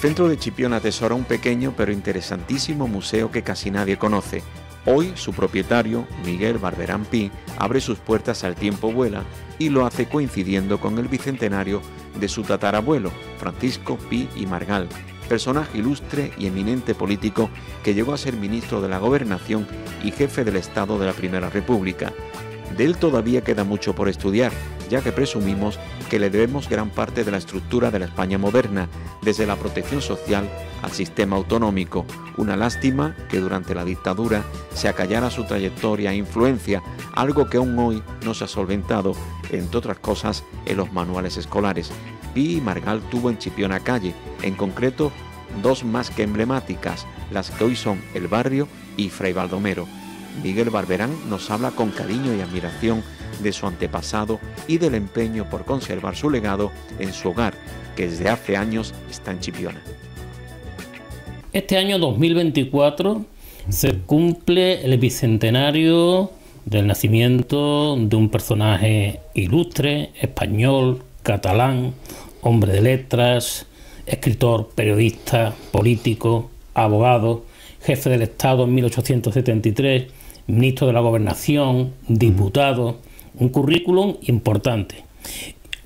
centro de Chipiona atesora un pequeño pero interesantísimo museo que casi nadie conoce. Hoy su propietario, Miguel Barberán Pi, abre sus puertas al tiempo vuela y lo hace coincidiendo con el bicentenario de su tatarabuelo, Francisco Pi y Margal, personaje ilustre y eminente político que llegó a ser ministro de la Gobernación y jefe del Estado de la Primera República. De él todavía queda mucho por estudiar, ya que presumimos que le debemos gran parte de la estructura de la España moderna, desde la protección social al sistema autonómico. Una lástima que durante la dictadura se acallara su trayectoria e influencia, algo que aún hoy no se ha solventado, entre otras cosas, en los manuales escolares. Pi y Margal tuvo en Chipiona Calle, en concreto, dos más que emblemáticas, las que hoy son El Barrio y Fray Baldomero Miguel Barberán nos habla con cariño y admiración de su antepasado y del empeño por conservar su legado en su hogar, que desde hace años está en Chipiona. Este año 2024 se cumple el bicentenario del nacimiento de un personaje ilustre, español, catalán, hombre de letras, escritor, periodista, político, abogado, jefe del Estado en 1873 ministro de la Gobernación, diputado, un currículum importante.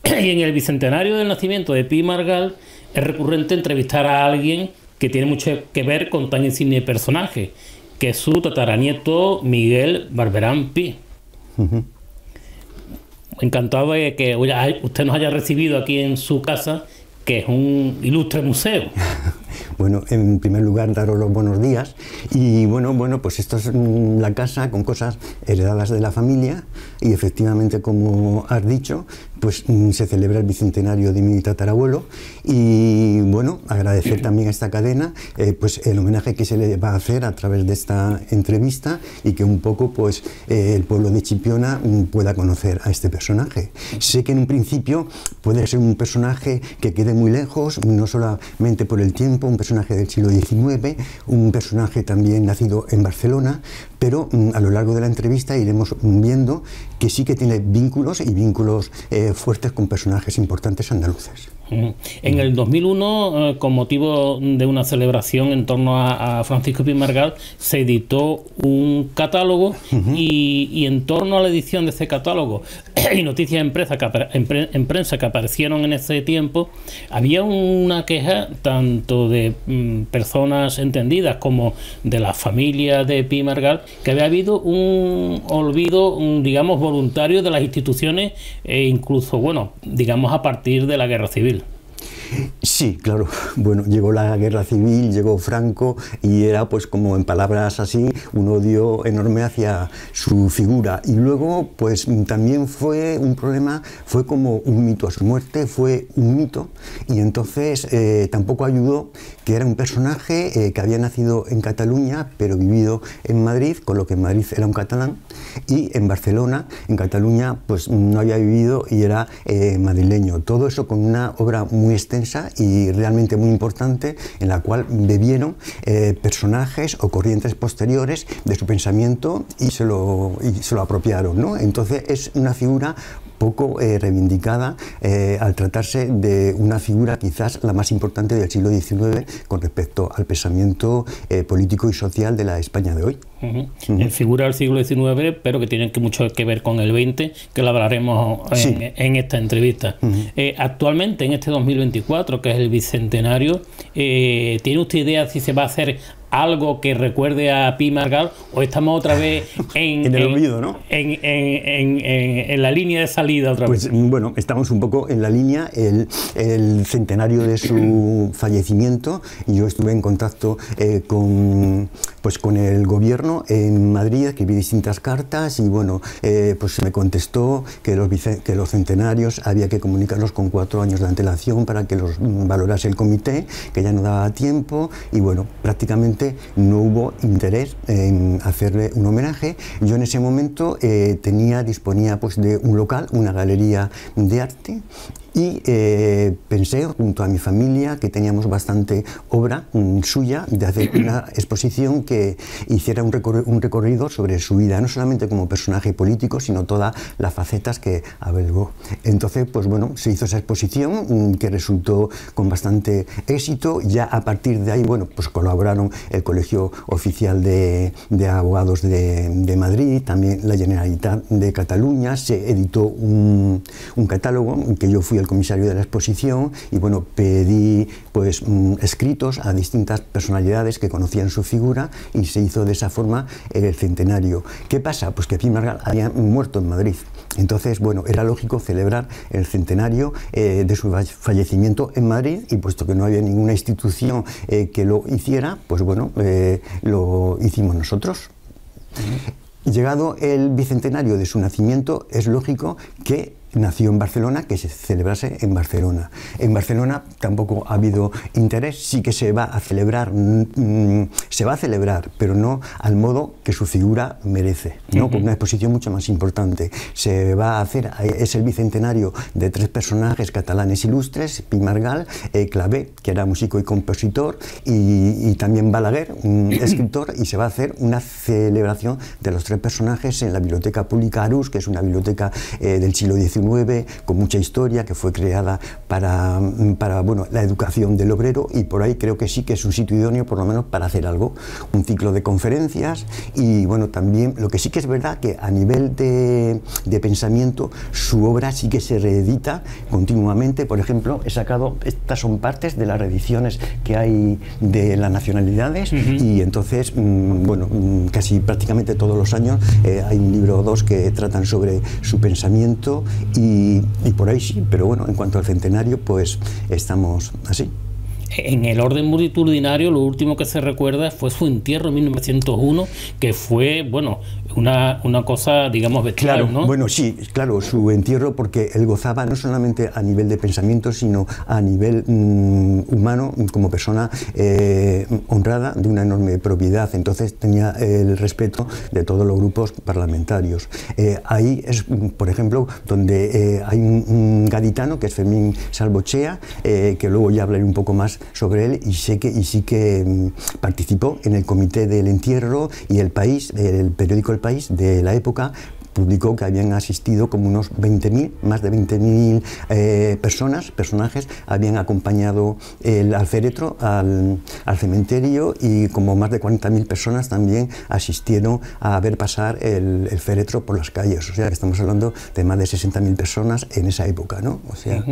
Y en el bicentenario del nacimiento de Pi Margal es recurrente entrevistar a alguien que tiene mucho que ver con tan insigne personaje, que es su tataranieto Miguel Barberán Pi. Encantado de que usted nos haya recibido aquí en su casa, que es un ilustre museo. Bueno, en primer lugar, daros los buenos días. Y bueno, bueno, pues esto es mm, la casa con cosas heredadas de la familia y efectivamente, como has dicho, pues mm, se celebra el bicentenario de mi tatarabuelo y bueno, agradecer también a esta cadena eh, pues el homenaje que se le va a hacer a través de esta entrevista y que un poco pues eh, el pueblo de Chipiona mm, pueda conocer a este personaje. Sé que en un principio puede ser un personaje que quede muy lejos, no solamente por el tiempo, personaje del siglo XIX, un personaje también nacido en Barcelona, pero mm, a lo largo de la entrevista iremos viendo que sí que tiene vínculos y vínculos eh, fuertes con personajes importantes andaluces. En el 2001, eh, con motivo de una celebración en torno a, Francisco Pimargal, se editó un catálogo y, en torno a la edición de ese catálogo y noticias en prensa, que, aparecieron en ese tiempo, había una queja tanto de mm, personas entendidas como de la familia de Pimargal que había habido un olvido, digamos, voluntario de las instituciones e incluso, bueno, digamos, a partir de la guerra civil. Sí, claro. Bueno, llegó la guerra civil, llegó Franco y era, pues como en palabras así, un odio enorme hacia su figura. Y luego, pues también fue un problema, fue como un mito. A su muerte fue un mito y entonces eh, tampoco ayudó que era un personaje eh, que había nacido en Cataluña, pero vivido en Madrid, con lo que en Madrid era un catalán, y en Barcelona, en Cataluña, pues no había vivido y era eh, madrileño. Todo eso con una obra muy extensa y realmente muy importante en la cual bebieron eh, personajes o corrientes posteriores de su pensamiento y se lo, apropiaron. ¿no? Entonces es una figura poco eh, reivindicada eh, al tratarse de una figura quizás la más importante del siglo XIX con respecto al pensamiento político y social de la España de hoy. Figura del siglo XIX, pero que tiene mucho que ver con el XX, que lo hablaremos en, esta entrevista. Eh, actualmente, en este 2024, que es el bicentenario, eh, ¿tiene usted idea si se va a hacer algo que recuerde a Pi Margal o estamos otra vez en, el En, la línea de salida otra pues, vez. Mm, bueno, estamos un poco en la línea, el, centenario de su fallecimiento, y yo estuve en contacto eh, con, pues, con el gobierno en Madrid, escribí distintas cartas y bueno, eh, pues se me contestó que los, que los centenarios había que comunicarlos con cuatro años de antelación para que los mm, valorase el comité, que ya no daba tiempo y bueno, prácticamente no hubo interés en hacerle un homenaje. Yo en ese momento eh, tenía, disponía pues de un local, una galería de arte y eh, pensé junto a mi familia que teníamos bastante obra mm, suya de hacer una exposición que hiciera un, recorrido sobre su vida, no solamente como personaje político, sino todas las facetas que abelgó. Entonces, pues bueno, se hizo esa exposición mm, que resultó con bastante éxito. Ya a partir de ahí, bueno, pues colaboraron el Colegio Oficial de, Abogados de, Madrid, también la Generalitat de Cataluña, se editó un, un catálogo que yo fui el comisario de la exposición y bueno, pedí pues mm, escritos a distintas personalidades que conocían su figura y se hizo de esa forma el centenario. ¿Qué pasa? Pues que Pim había muerto en Madrid. Entonces, bueno, era lógico celebrar el centenario eh, de su fallecimiento en Madrid y puesto que no había ninguna institución eh, que lo hiciera, pues bueno, eh, lo hicimos nosotros. Llegado el bicentenario de su nacimiento, es lógico que nació en Barcelona, que se celebrase en Barcelona. En Barcelona tampoco ha habido interés, sí que se va a celebrar, mm, mm, se va a celebrar, pero no al modo que su figura merece, ¿no? con una exposición mucho más importante. Se va a hacer, eh, es el bicentenario de tres personajes catalanes ilustres, Pimargal, eh, Clavé, que era músico y compositor, y, también Balaguer, un escritor, y se va a hacer una celebración de los tres personajes en la Biblioteca Pública Arús, que es una biblioteca eh, del siglo XIX con mucha historia, que fue creada mm, para, bueno, la educación del obrero y por ahí creo que sí que es un sitio idóneo por lo menos para hacer algo, un ciclo de conferencias y bueno, también lo que sí que es verdad que a nivel de, pensamiento su obra sí que se reedita continuamente, por ejemplo, he sacado, estas son partes de las reediciones que hay de las nacionalidades y entonces, mm, bueno, mm, casi prácticamente todos los años eh, hay un libro o dos que tratan sobre su pensamiento y, por ahí sí, pero bueno, en cuanto al centenario, pues estamos así. En el orden multitudinario, lo último que se recuerda fue su entierro en 1901, que fue, bueno, una, una cosa, digamos, claro, Bueno, sí, claro, su entierro, porque él gozaba no solamente a nivel de pensamiento, sino a nivel mm, humano, como persona eh, honrada, de una enorme propiedad. Entonces tenía el respeto de todos los grupos parlamentarios. Eh, ahí es, por ejemplo, donde eh, hay un, gaditano, que es Fermín Salvochea, que luego ya hablaré un poco más sobre él, y sé que y sí que mm, participó en el comité del entierro y el país, el periódico el País de la época publicó que habían asistido como unos 20.000, más de 20.000 eh, personas, personajes, habían acompañado el, al féretro, al, cementerio y como más de 40.000 personas también asistieron a ver pasar el, el, féretro por las calles. O sea, que estamos hablando de más de 60.000 personas en esa época, ¿no? O sea,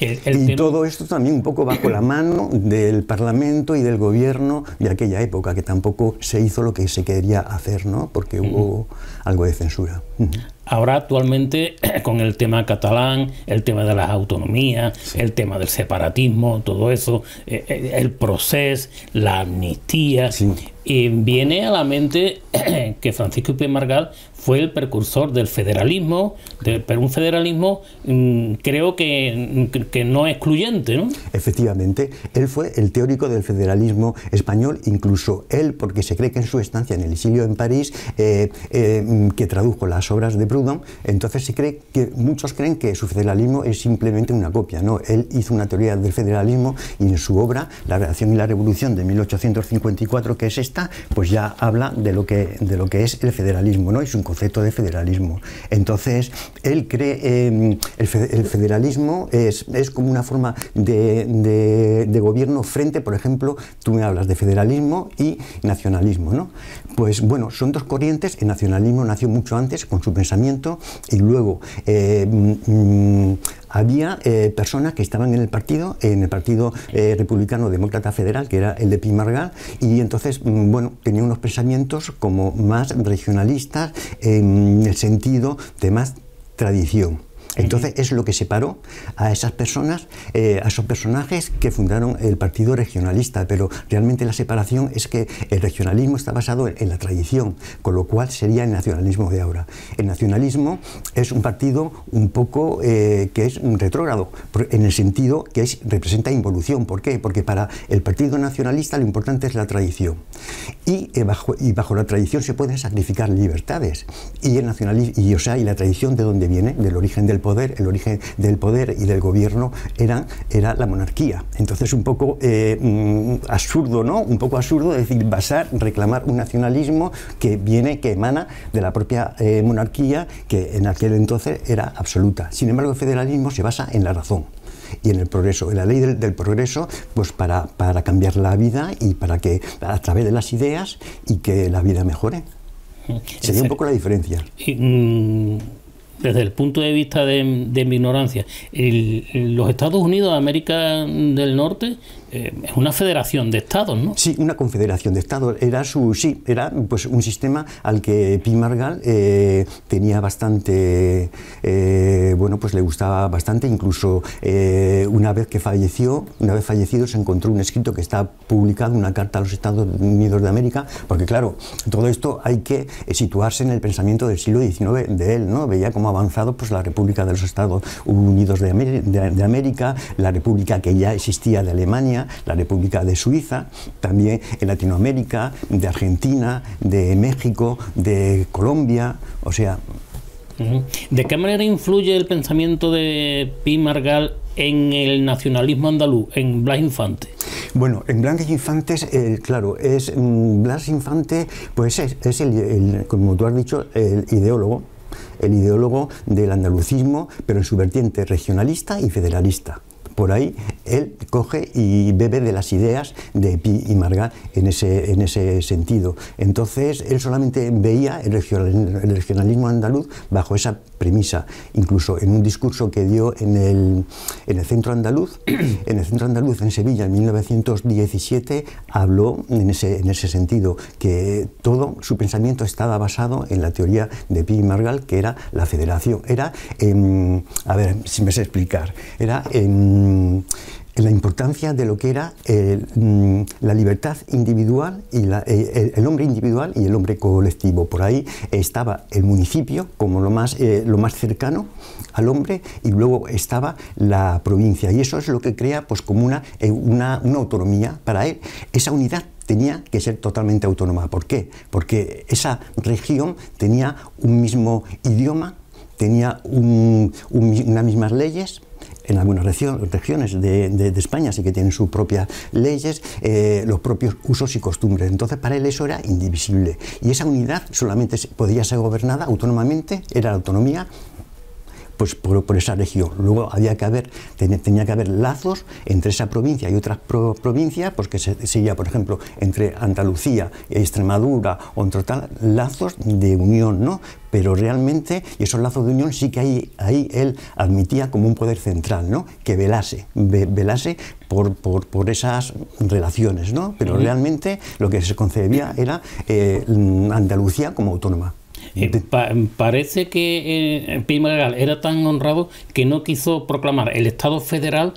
y todo esto también un poco bajo la mano del Parlamento y del gobierno de aquella época, que tampoco se hizo lo que se quería hacer, ¿no? Porque hubo algo de censura. Ahora actualmente con el tema catalán, el tema de las autonomías, el tema del separatismo, todo eso, eh, eh, el proceso, la amnistía, y viene a la mente que Francisco I. Margal fue el precursor del federalismo, pero un federalismo mm, creo mm, que, que, no excluyente. Efectivamente, él fue el teórico del federalismo español, incluso él, porque se cree que en su estancia en el exilio en París, eh, Mm, que tradujo las obras de Proudhon, entonces se cree que muchos creen que su federalismo es simplemente una copia. No, él hizo una teoría del federalismo y en su obra La Reacción y la Revolución de 1854, que es esta, pues ya habla de lo que de lo que es el federalismo, no, es un concepto de federalismo. Entonces él cree em, el, federalismo es, como una forma de, gobierno frente, por ejemplo, tú me hablas de federalismo y nacionalismo, ¿no? Pues bueno, son dos corrientes, el nacionalismo nació mucho antes con su pensamiento y luego eh, mm, había eh, personas que estaban en el partido, en el Partido eh, Republicano Demócrata Federal, que era el de Pimargal, y entonces, mm, bueno, tenía unos pensamientos como más regionalistas en el sentido de más tradición. Entonces es lo que separó a esas personas, eh, a esos personajes que fundaron el Partido Regionalista, pero realmente la separación es que el regionalismo está basado en, la tradición, con lo cual sería el nacionalismo de ahora. El nacionalismo es un partido un poco eh, que es un retrógrado, en el sentido que es, representa involución. ¿Por qué? Porque para el Partido Nacionalista lo importante es la tradición. Y, eh, bajo, y bajo la tradición se pueden sacrificar libertades. Y, el y, o sea, y la tradición de dónde viene, del origen del poder, el origen del poder y del gobierno era, era la monarquía. Entonces un poco eh, mm, absurdo, ¿no? Un poco absurdo decir, basar, reclamar un nacionalismo que viene, que emana de la propia eh, monarquía, que en aquel entonces era absoluta. Sin embargo, el federalismo se basa en la razón y en el progreso, en la ley del, progreso, pues para, para, cambiar la vida y para que a través de las ideas y que la vida mejore. Sería un poco la diferencia. Mm, desde el punto de vista de, mi ignorancia, los Estados Unidos América del Norte eh, es una federación de estados, ¿no? Sí, una confederación de estados. Era su, sí, era pues un sistema al que Pi eh, tenía bastante, eh, bueno, pues le gustaba bastante. Incluso una vez que falleció, una vez fallecido, se encontró un escrito que está publicado, una carta a los Estados Unidos de América, porque claro, todo esto hay que situarse en el pensamiento del siglo XIX de él, ¿no? Veía cómo ha avanzado pues la República de los Estados Unidos de, de América, la República que ya existía de Alemania la República de Suiza, también en Latinoamérica, de Argentina, de México, de Colombia, o sea... ¿De qué manera influye el pensamiento de Pi Margal en el nacionalismo andaluz, en Blas Infante? Bueno, en Blas Infantes eh, claro, es mm, Blas Infante, pues es, como tú has dicho, el ideólogo, el ideólogo del andalucismo, pero en su vertiente regionalista y federalista por ahí, él coge y bebe de las ideas de Pi y Margal en ese, en ese sentido. Entonces, él solamente veía el regionalismo andaluz bajo esa premisa. Incluso en un discurso que dio en el, centro andaluz, en el centro andaluz en Sevilla en 1917, habló en ese, en ese sentido, que todo su pensamiento estaba basado en la teoría de Pi y Margal, que era la federación. Era, em, a ver si me sé explicar, era... Em, Mm, la importancia de lo que era mm, la libertad individual y eh, el hombre individual y el hombre colectivo. Por ahí estaba el municipio como lo más, eh, lo más cercano al hombre y luego estaba la provincia. Y eso es lo que crea pues, como eh, una, una, autonomía para él, esa unidad tenía que ser totalmente autónoma. ¿Por qué? Porque esa región tenía un mismo idioma, tenía unas mismas leyes, en algunas regiones de, España sí que tienen sus propias leyes, eh, los propios usos y costumbres. Entonces, para él eso era indivisible. Y esa unidad solamente podía ser gobernada autónomamente, era la autonomía pues, por, esa región. Luego había que haber, tenía que haber lazos entre esa provincia y otras provincias, porque que se, sería, por ejemplo, entre Andalucía, Extremadura o entre tal, lazos de unión, ¿no? Pero realmente y esos lazos de unión sí que ahí, ahí él admitía como un poder central, ¿no? Que velase, velase por, por, por, esas relaciones, ¿no? Pero realmente lo que se concebía era eh, Andalucía como autónoma. Eh, parece que eh, era tan honrado que no quiso proclamar el Estado federal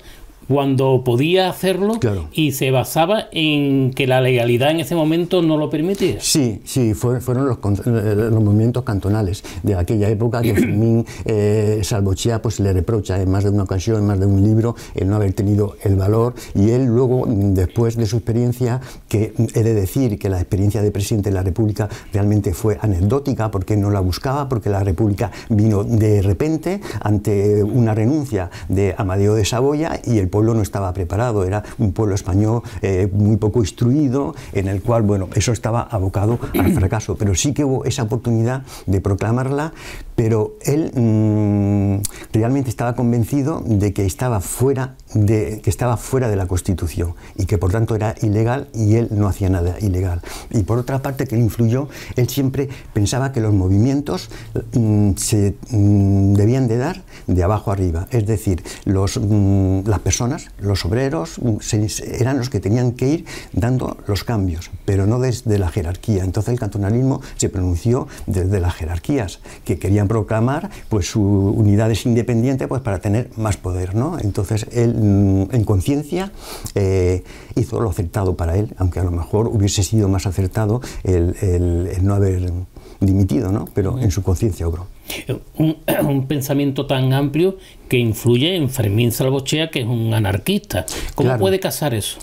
cuando podía hacerlo y se basaba en que la legalidad en ese momento no lo permitía. Sí, sí, fueron eh, los, movimientos cantonales de aquella época que Fermín eh, Salvochea pues, le reprocha en más de una ocasión, en más de un libro, el no haber tenido el valor y él luego, después de su experiencia, que he de decir que la experiencia de presidente de la República realmente fue anecdótica porque no la buscaba, porque la República vino de repente ante una renuncia de Amadeo de Saboya y el pueblo no estaba preparado, era un pueblo español eh, muy poco instruido, en el cual, bueno, eso estaba abocado al fracaso, pero sí que hubo esa oportunidad de proclamarla, pero él mm, realmente estaba convencido de que estaba fuera de, que estaba fuera de la Constitución y que por tanto era ilegal y él no hacía nada ilegal. Y por otra parte que le influyó, él siempre pensaba que los movimientos mm, se mm, debían de dar de abajo arriba, es decir, los, mm, las personas, los obreros, eran los que tenían que ir dando los cambios, pero no desde la jerarquía. Entonces el cantonalismo se pronunció desde las jerarquías, que querían proclamar pues, sus unidades independientes pendiente pues para tener más poder, ¿no? Entonces él mm, en conciencia eh, hizo lo acertado para él, aunque a lo mejor hubiese sido más acertado el, no haber dimitido, ¿no? Pero en su conciencia obró. Eh, un, pensamiento tan amplio que influye en Fermín Salvochea, que es un anarquista. ¿Cómo puede casar eso?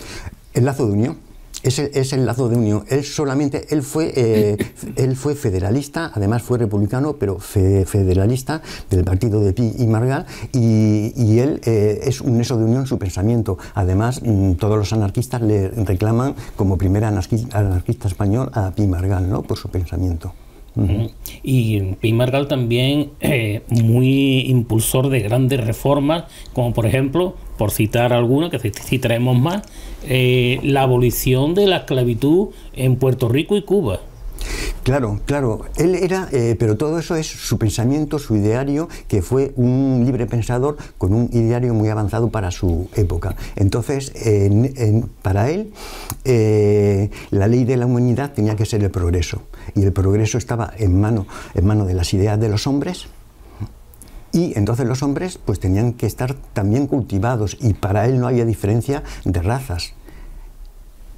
El lazo de unión. Es el lazo de unión. Él solamente, él fue, eh, él fue federalista, además fue republicano, pero federalista del partido de Pi y Margal, y, él eh, es un eso de unión en su pensamiento. Además, mm, todos los anarquistas le reclaman como primer anarquista, español a Pi Margal, ¿no? Por su pensamiento. Y Pimargal también eh, muy impulsor de grandes reformas, como por ejemplo, por citar alguna, que traemos más, eh, la abolición de la esclavitud en Puerto Rico y Cuba. Claro, claro. Él era, eh, pero todo eso es su pensamiento, su ideario, que fue un libre pensador con un ideario muy avanzado para su época. Entonces, para él, eh, la ley de la humanidad tenía que ser el progreso. Y el progreso estaba en mano, en mano de las ideas de los hombres, y entonces los hombres pues tenían que estar también cultivados y para él no había diferencia de razas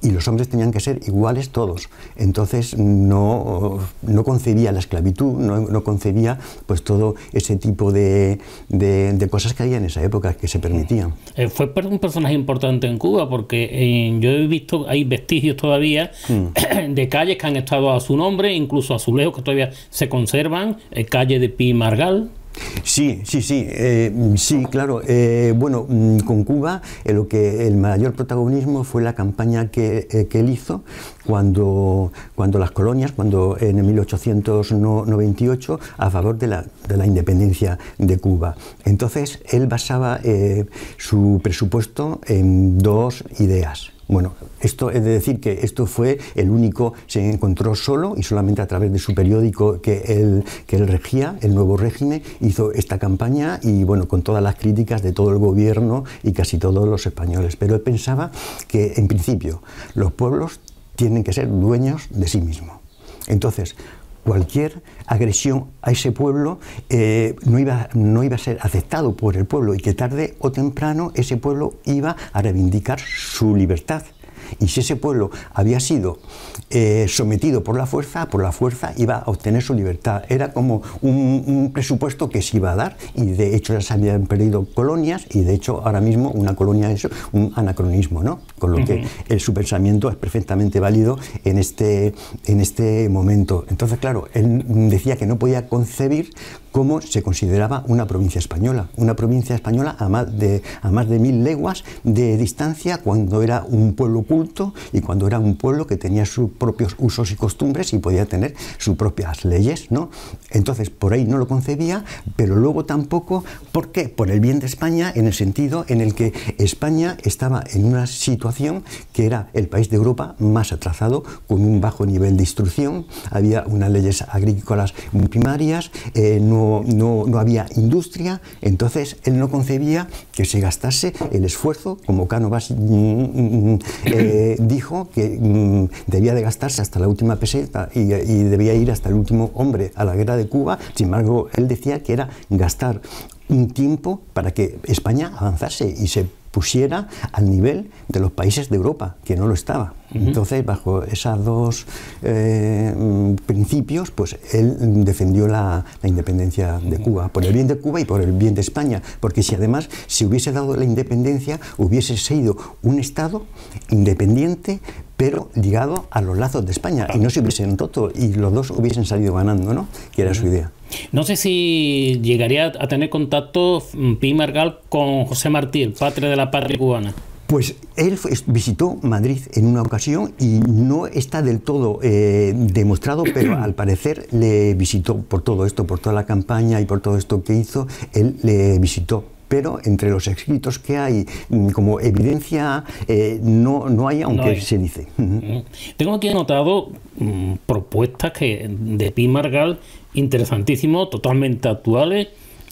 y los hombres tenían que ser iguales todos. Entonces no, no concebía la esclavitud, no, concebía pues todo ese tipo de, de, cosas que había en esa época que se permitían. Eh, fue un personaje importante en Cuba porque eh, yo he visto, hay vestigios todavía mm. de calles que han estado a su nombre, incluso azulejos que todavía se conservan, eh, calle de Pi Margal. Sí, sí, sí, eh, sí, claro. Eh, bueno, mm, con Cuba eh, que el mayor protagonismo fue la campaña que, que él hizo cuando, cuando las colonias, cuando en 1898, a favor de la, de la independencia de Cuba. Entonces, él basaba su presupuesto en dos ideas. Bueno, esto es decir que esto fue el único, se encontró solo y solamente a través de su periódico que él, que él regía, el nuevo régimen, hizo esta campaña y bueno, con todas las críticas de todo el gobierno y casi todos los españoles. Pero él pensaba que en principio los pueblos tienen que ser dueños de sí mismos. Entonces, cualquier agresión a ese pueblo eh, no, iba, no iba a ser aceptado por el pueblo y que tarde o temprano ese pueblo iba a reivindicar su libertad. Y si ese pueblo había sido eh, sometido por la fuerza, por la fuerza iba a obtener su libertad. Era como un, presupuesto que se iba a dar y de hecho ya se habían perdido colonias y de hecho ahora mismo una colonia es un anacronismo, ¿no? Con lo que su pensamiento es perfectamente válido en este, en este momento. Entonces, claro, él decía que no podía concebir como se consideraba una provincia española, una provincia española a más de, a más de mil leguas de distancia cuando era un pueblo culto y cuando era un pueblo que tenía sus propios usos y costumbres y podía tener sus propias leyes, ¿no? Entonces, por ahí no lo concebía, pero luego tampoco, ¿por qué? Por el bien de España, en el sentido en el que España estaba en una situación que era el país de Europa más atrasado, con un bajo nivel de instrucción, había unas leyes agrícolas primarias, eh, no, no, había industria, entonces él no concebía que se gastase el esfuerzo, como Cánovas mm, mm, mm, eh, dijo, que debía de gastarse hasta la última peseta y, y debía ir hasta el último hombre a la guerra de Cuba, sin embargo, él decía que era gastar un tiempo para que España avanzase y se pusiera al nivel de los países de Europa, que no lo estaba. Entonces, bajo esos dos eh, principios, pues él defendió la, independencia de Cuba, por el bien de Cuba y por el bien de España, porque si además se hubiese dado la independencia, hubiese sido un Estado independiente, pero ligado a los lazos de España, y no se hubiesen roto, y los dos hubiesen salido ganando, ¿no? Que era su idea. No sé si llegaría a tener contacto mm, Pi con José Martí, padre de la patria cubana. Pues él visitó Madrid en una ocasión y no está del todo eh, demostrado, pero al parecer le visitó por todo esto, por toda la campaña y por todo esto que hizo, él le visitó pero entre los escritos que hay mm, como evidencia eh, no, hay, aunque se dice. Mm. Tengo aquí anotado mm, propuestas que de Pi Margal interesantísimo, totalmente actuales.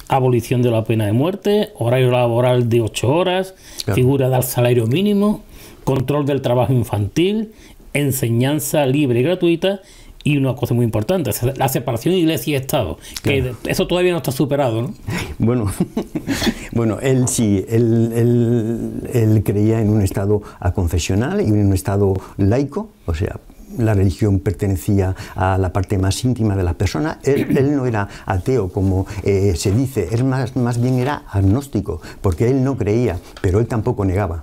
Abolición de la pena de muerte, horario laboral de ocho horas, figura del salario mínimo, control del trabajo infantil, enseñanza libre y gratuita y una cosa muy importante, la separación iglesia y Estado, que eso todavía no está superado, ¿no? Bueno, bueno él sí, él, creía en un Estado aconfesional y en un Estado laico, o sea, la religión pertenecía a la parte más íntima de la persona, él, no era ateo como eh, se dice, él más, más bien era agnóstico, porque él no creía, pero él tampoco negaba.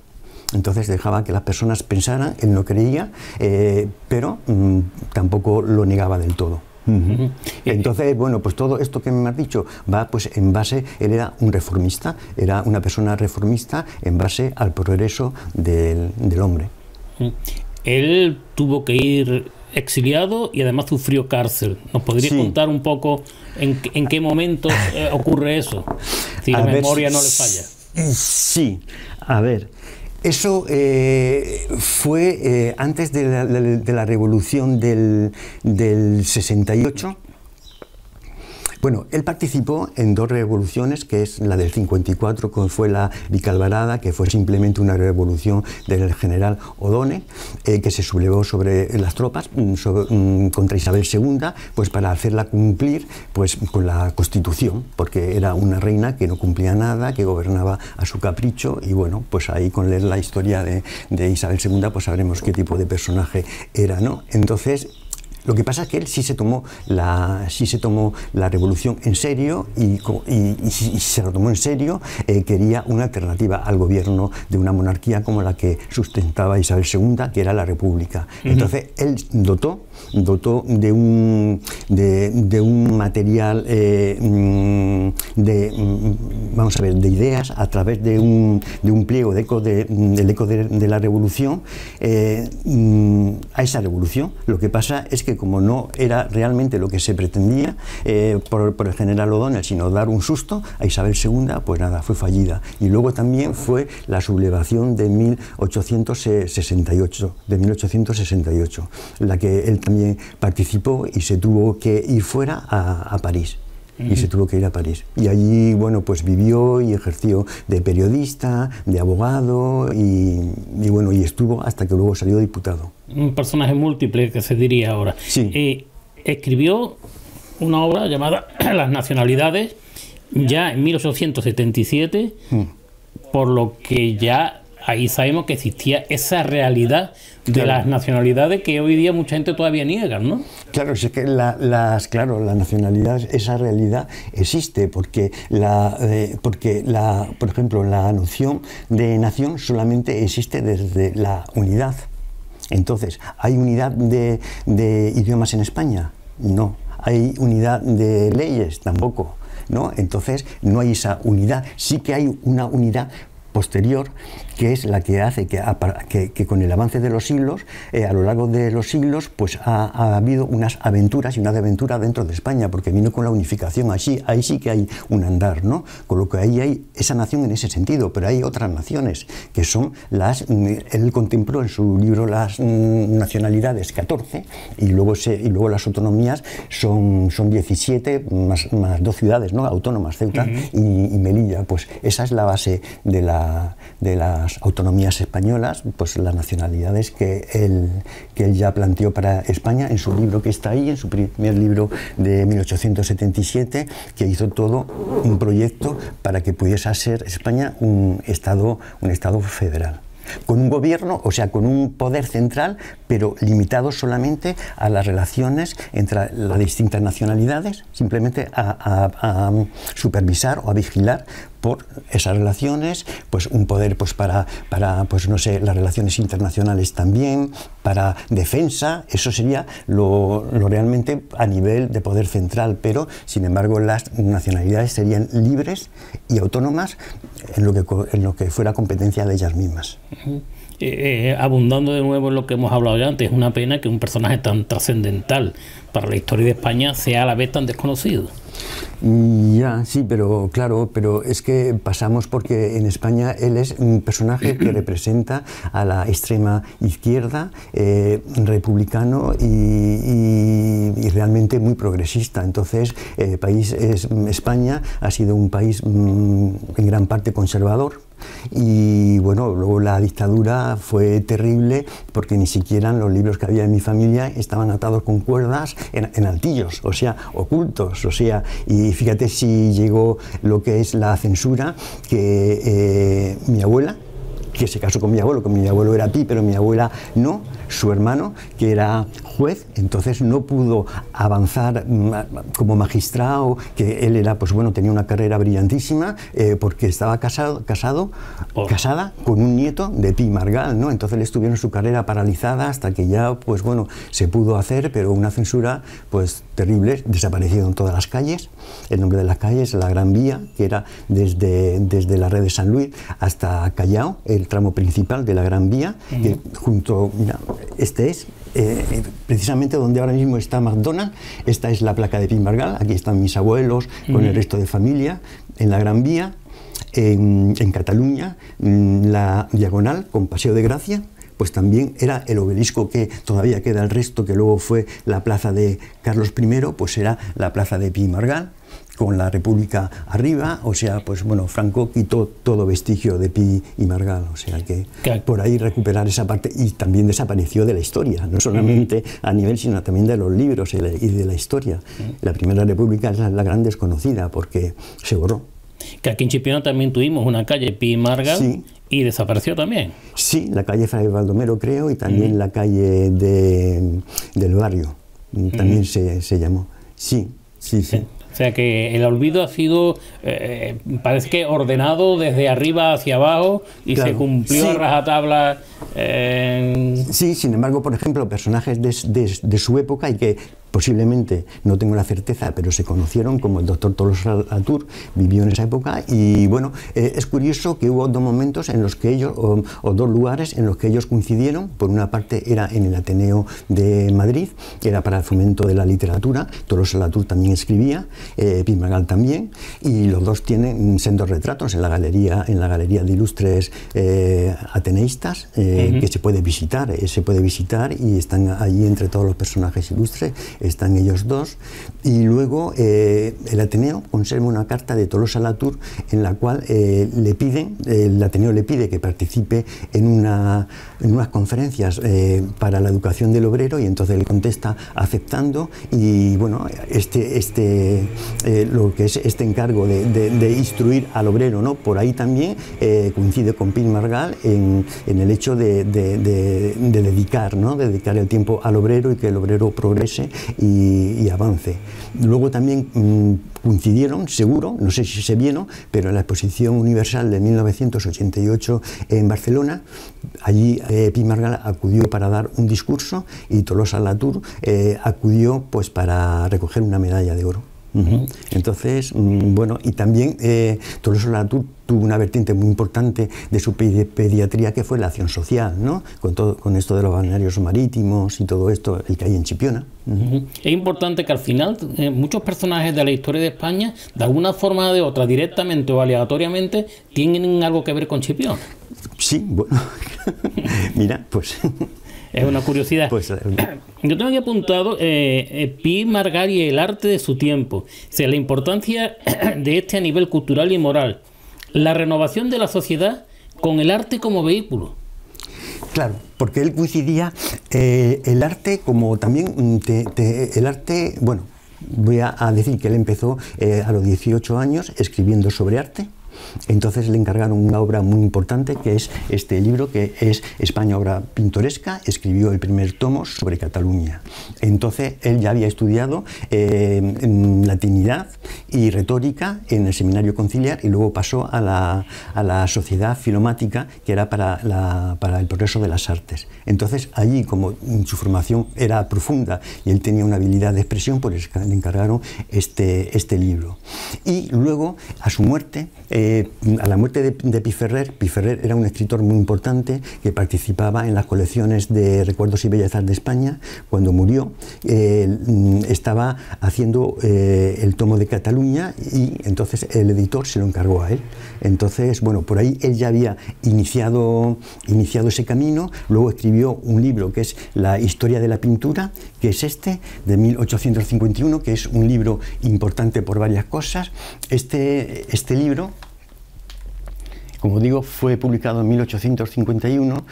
Entonces dejaba que las personas pensaran, él no creía, eh, pero mm, tampoco lo negaba del todo. Entonces, bueno, pues todo esto que me has dicho va pues en base, él era un reformista, era una persona reformista en base al progreso del, hombre. Él tuvo que ir exiliado y además sufrió cárcel. ¿Nos podría contar un poco en, qué momento eh, ocurre eso? Si la memoria no le falla. Sí, a ver. Eso eh, fue eh, antes de la, revolución del 68 bueno, él participó en dos revoluciones, que es la del 54, que fue la Vicalvarada, que fue simplemente una revolución del general Odone, eh, que se sublevó sobre las tropas mm, mm, contra Isabel II, pues para hacerla cumplir pues, con la Constitución, porque era una reina que no cumplía nada, que gobernaba a su capricho, y bueno, pues ahí con leer la historia de, de Isabel II, pues sabremos qué tipo de personaje era, ¿no? Entonces, lo que pasa es que él sí se tomó la, sí se tomó la revolución en serio y, y, se lo tomó en serio, eh, quería una alternativa al gobierno de una monarquía como la que sustentaba Isabel II, que era la República. Entonces, él dotó dotó de un, de, un material eh, mm, de, mm, vamos a ver, de ideas a través de un, de un pliego de mm, del eco de, la revolución eh, a esa revolución. Lo que pasa es que como no era realmente lo que se pretendía eh, por, el general O'Donnell, sino dar un susto a Isabel II, pues nada, fue fallida. Y luego también fue la sublevación de 1868, de 1868, la que el también participó y se tuvo que ir fuera a, París. Y se tuvo que ir a París. Y allí, bueno, pues vivió y ejerció de periodista, de abogado y, bueno, y estuvo hasta que luego salió diputado. Un personaje múltiple que se diría ahora. Sí. Eh, escribió una obra llamada Las nacionalidades ya en 1877, mm. por lo que ya ahí sabemos que existía esa realidad de las nacionalidades que hoy día mucha gente todavía niega, ¿no? Claro, es que la, las, claro, las nacionalidades, esa realidad existe porque la, eh, porque la, por ejemplo, la noción de nación solamente existe desde la unidad. Entonces, ¿hay unidad de, de idiomas en España? No. ¿Hay unidad de leyes? Tampoco. ¿no? Entonces, no hay esa unidad. Sí que hay una unidad posterior que es la que hace que, que, con el avance de los siglos, eh, a lo largo de los siglos, pues ha, habido unas aventuras y una aventura dentro de España, porque vino con la unificación, así ahí sí que hay un andar, ¿no? Con lo que ahí hay esa nación en ese sentido, pero hay otras naciones que son las, mm, él contempló en su libro las mm, nacionalidades 14 y luego, se, y luego las autonomías son, son 17 más, dos ciudades, ¿no? Autónomas, Ceuta y, y, Melilla, pues esa es la base de la, de la autonomías españolas, pues las nacionalidades que él, que él ya planteó para España en su libro que está ahí, en su primer libro de 1877, que hizo todo un proyecto para que pudiese ser España un Estado, un estado federal con un gobierno, o sea, con un poder central, pero limitado solamente a las relaciones entre las distintas nacionalidades, simplemente a supervisar o a vigilar por esas relaciones, pues un poder pues para, para pues no sé, las relaciones internacionales también, para defensa, eso sería lo, realmente a nivel de poder central, pero sin embargo las nacionalidades serían libres y autónomas en lo que, en lo que fuera competencia de ellas mismas. Eh, eh, abundando de nuevo en lo que hemos hablado ya antes, es una pena que un personaje tan trascendental para la historia de España sea a la vez tan desconocido. Ya, sí, pero claro, pero es que pasamos porque en España él es un personaje que representa a la extrema izquierda, eh, republicano y, realmente muy progresista. Entonces, eh, país es, España ha sido un país mm, en gran parte conservador, y bueno, luego la dictadura fue terrible porque ni siquiera los libros que había en mi familia estaban atados con cuerdas en, altillos, o sea, ocultos. O sea, y fíjate si llegó lo que es la censura, que eh, mi abuela, que se casó con mi abuelo, que mi abuelo era pi, pero mi abuela no, su hermano, que era juez, entonces no pudo avanzar mm, como magistrado, que él era, pues bueno, tenía una carrera brillantísima, eh, porque estaba casado, casado oh. casada con un nieto de Pi Margal, ¿no? Entonces le tuvieron su carrera paralizada hasta que ya, pues bueno, se pudo hacer, pero una censura, pues terrible, en todas las calles, el nombre de las calles, la Gran Vía, que era desde, desde la red de San Luis hasta Callao, el tramo principal de la Gran Vía, que junto, este es eh, precisamente donde ahora mismo está McDonald's. Esta es la placa de Pimbargal. Aquí están mis abuelos con el resto de familia en la Gran Vía. En, en Cataluña, mm, la diagonal con Paseo de Gracia, pues también era el obelisco que todavía queda el resto, que luego fue la plaza de Carlos I, pues era la plaza de Pimargal, con la República arriba, o sea, pues bueno, Franco quitó todo vestigio de Pi y Margal, o sea que por ahí recuperar esa parte y también desapareció de la historia, no solamente a nivel, sino también de los libros y de la historia. Mm. La Primera República es la gran desconocida porque se borró. Que aquí en Chipiona también tuvimos una calle Pi y Margal y desapareció también. Sí, la calle Fray Baldomero creo y también mm. la calle del barrio, mm, también se, se llamó. sí, sí. sí. O sea que el olvido ha sido, eh, parece que ordenado desde arriba hacia abajo y se cumplió a rajatabla. Eh, sí, sin embargo, por ejemplo, personajes de, su época y que posiblemente, no tengo la certeza, pero se conocieron como el doctor Tolosa Latour, vivió en esa época y bueno, eh, es curioso que hubo dos momentos en los que ellos, o, o, dos lugares en los que ellos coincidieron, por una parte era en el Ateneo de Madrid, que era para el fomento de la literatura, Tolosa Latour también escribía, eh, también, y los dos tienen sendos retratos en la galería, en la galería de ilustres eh, ateneístas, eh, que se puede visitar, eh, se puede visitar y están allí entre todos los personajes ilustres, están ellos dos, y luego el Ateneo conserva una carta de Tolosa Latour en la cual le piden, el Ateneo le pide que participe en, una, en unas conferencias para la educación del obrero y entonces le contesta aceptando y bueno, este, este, eh, lo que es este encargo de, instruir al obrero. ¿no? Por ahí también eh, coincide con Pin Margal en, el hecho de, dedicar, dedicar el tiempo al obrero y que el obrero progrese y, avance. Luego también mm, coincidieron, seguro, no sé si se vieron, pero en la Exposición Universal de 1988 en Barcelona, allí eh, Pin Margal acudió para dar un discurso y Tolosa Latour acudió pues, para recoger una medalla de oro. Entonces, mm, bueno, y también eh, eso tuvo una vertiente muy importante de su pediatría que fue la acción social, ¿no? Con, todo, con esto de los balnearios marítimos y todo esto, el que hay en Chipiona. Es importante que al final eh, muchos personajes de la historia de España, de alguna forma o de otra, directamente o aleatoriamente, tienen algo que ver con Chipiona. Sí, bueno, mira, pues... es una curiosidad. Yo tengo aquí apuntado eh, eh Pi margari el arte de su tiempo. sea, la importancia de este a nivel cultural y moral. La renovación de la sociedad con el arte como vehículo. Claro, porque él coincidía eh, el arte como también mm, el arte, bueno, voy a, a, decir que él empezó eh, a los 18 años escribiendo sobre arte, entonces le encargaron una obra muy importante que es este libro, que es España, obra pintoresca, escribió el primer tomo sobre Cataluña. Entonces él ya había estudiado eh, latinidad y retórica en el seminario conciliar y luego pasó a la, a la sociedad filomática que era para, el progreso de las artes. Entonces allí, como su formación era profunda y él tenía una habilidad de expresión, pues le encargaron este, este libro. Y luego, a su muerte, eh, a la muerte de, Piferrer, Piferrer era un escritor muy importante que participaba en las colecciones de Recuerdos y Bellezas de España. Cuando murió, eh, mm, estaba haciendo eh, el tomo de Cataluña y entonces el editor se lo encargó a él. Entonces, bueno, por ahí él ya había iniciado ese camino, luego escribió un libro que es La historia de la pintura, que es este, de 1851, que es un libro importante por varias cosas. Este, este libro, como digo, fue publicado en 1851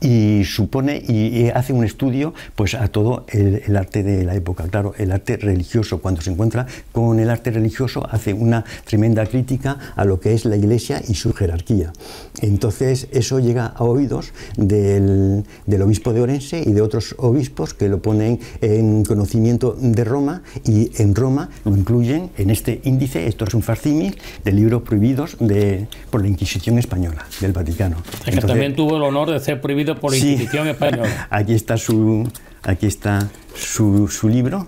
y supone y hace un estudio pues a todo el, arte de la época claro el arte religioso cuando se encuentra con el arte religioso hace una tremenda crítica a lo que es la iglesia y su jerarquía entonces eso llega a oídos del, obispo de Orense y de otros obispos que lo ponen en conocimiento de Roma y en Roma lo incluyen en este índice esto es un facsímil de libros prohibidos de, por la Inquisición española del Vaticano también tuvo el honor de ser prohibido por española. Aquí está su, aquí está su, libro.